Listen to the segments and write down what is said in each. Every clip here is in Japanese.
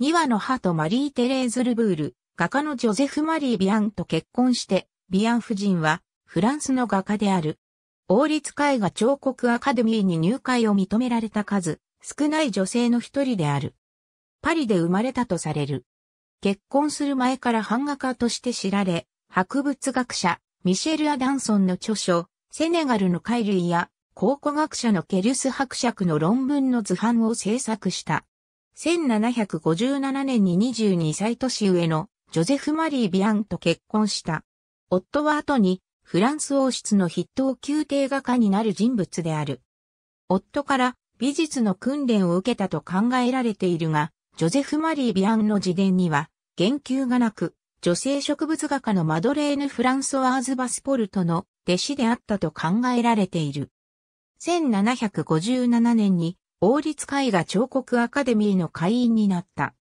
2羽の母とマリー・テレーズ・ルブール、画家のジョゼフ・マリー・ビアンと結婚して、ビアン夫人はフランスの画家である。王立絵画彫刻アカデミーに入会を認められた数、少ない女性の一人である。パリで生まれたとされる。結婚する前から版画家として知られ、博物学者、ミシェル・アダンソンの著書、セネガルの貝類や考古学者のケリュス伯爵の論文の図版を制作した。1757年に22歳年上のジョゼフ・マリー・ビアンと結婚した。夫は後にフランス王室の筆頭宮廷画家になる人物である。夫から美術の訓練を受けたと考えられているが、ジョゼフ・マリー・ビアンの自伝には言及がなく、女性植物画家のマドレーヌ・フランソワーズ・バスポルトの弟子であったと考えられている。1757年に王立絵画彫刻アカデミーの会員になった。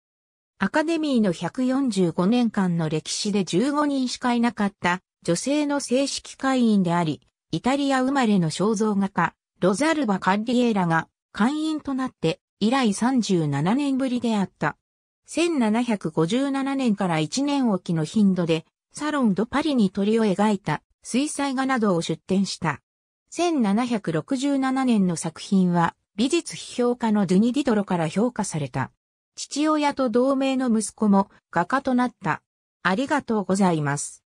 アカデミーの145年間の歴史で15人しかいなかった女性の正式会員であり、イタリア生まれの肖像画家、ロザルバ・カッリエーラが会員となって以来37年ぶりであった。1757年から1年おきの頻度でサロンドパリに鳥を描いた水彩画などを出展した。1767年の作品は美術批評家のドゥニ・ディトロから評価された。父親と同盟の息子も画家となった。ありがとうございます。